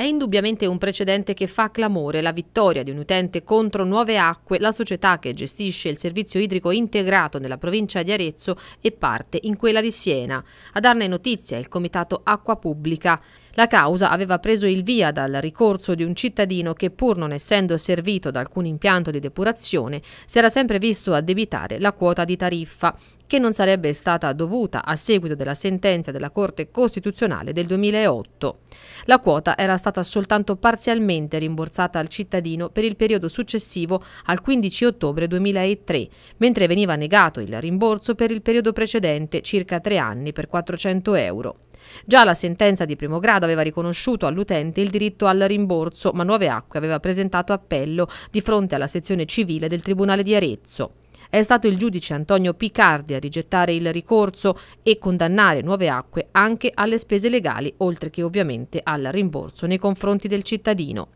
È indubbiamente un precedente che fa clamore la vittoria di un utente contro Nuove Acque, la società che gestisce il servizio idrico integrato nella provincia di Arezzo e parte in quella di Siena. A darne notizia il Comitato Acqua Pubblica. La causa aveva preso il via dal ricorso di un cittadino che pur non essendo servito da alcun impianto di depurazione si era sempre visto addebitare la quota di tariffa che non sarebbe stata dovuta a seguito della sentenza della Corte Costituzionale del 2008. La quota era stata soltanto parzialmente rimborsata al cittadino per il periodo successivo al 15 ottobre 2003, mentre veniva negato il rimborso per il periodo precedente, circa tre anni, per 400 euro. Già la sentenza di primo grado aveva riconosciuto all'utente il diritto al rimborso, ma Nuove Acque aveva presentato appello di fronte alla sezione civile del Tribunale di Arezzo. È stato il giudice Antonio Picardi a rigettare il ricorso e condannare Nuove Acque anche alle spese legali, oltre che ovviamente al rimborso nei confronti del cittadino.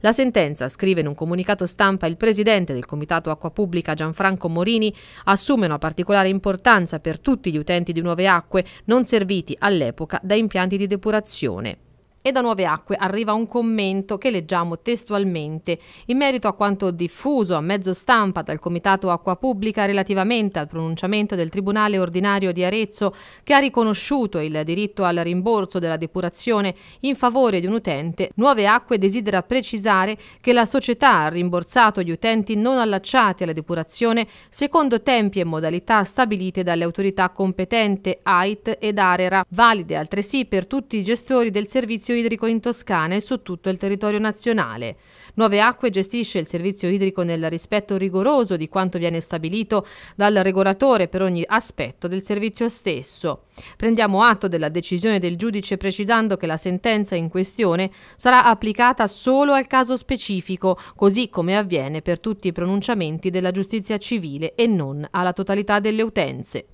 La sentenza, scrive in un comunicato stampa il presidente del Comitato Acqua Pubblica Gianfranco Morini, assume una particolare importanza per tutti gli utenti di nuove acque non serviti all'epoca da impianti di depurazione. E da Nuove Acque arriva un commento che leggiamo testualmente in merito a quanto diffuso a mezzo stampa dal Comitato Acqua Pubblica relativamente al pronunciamento del Tribunale Ordinario di Arezzo che ha riconosciuto il diritto al rimborso della depurazione in favore di un utente. Nuove Acque desidera precisare che la società ha rimborsato gli utenti non allacciati alla depurazione secondo tempi e modalità stabilite dalle autorità competenti AIT ed ARERA, valide altresì per tutti i gestori del servizio idrico in Toscana e su tutto il territorio nazionale. Nuove Acque gestisce il servizio idrico nel rispetto rigoroso di quanto viene stabilito dal regolatore per ogni aspetto del servizio stesso. Prendiamo atto della decisione del giudice precisando che la sentenza in questione sarà applicata solo al caso specifico, così come avviene per tutti i pronunciamenti della giustizia civile e non alla totalità delle utenze.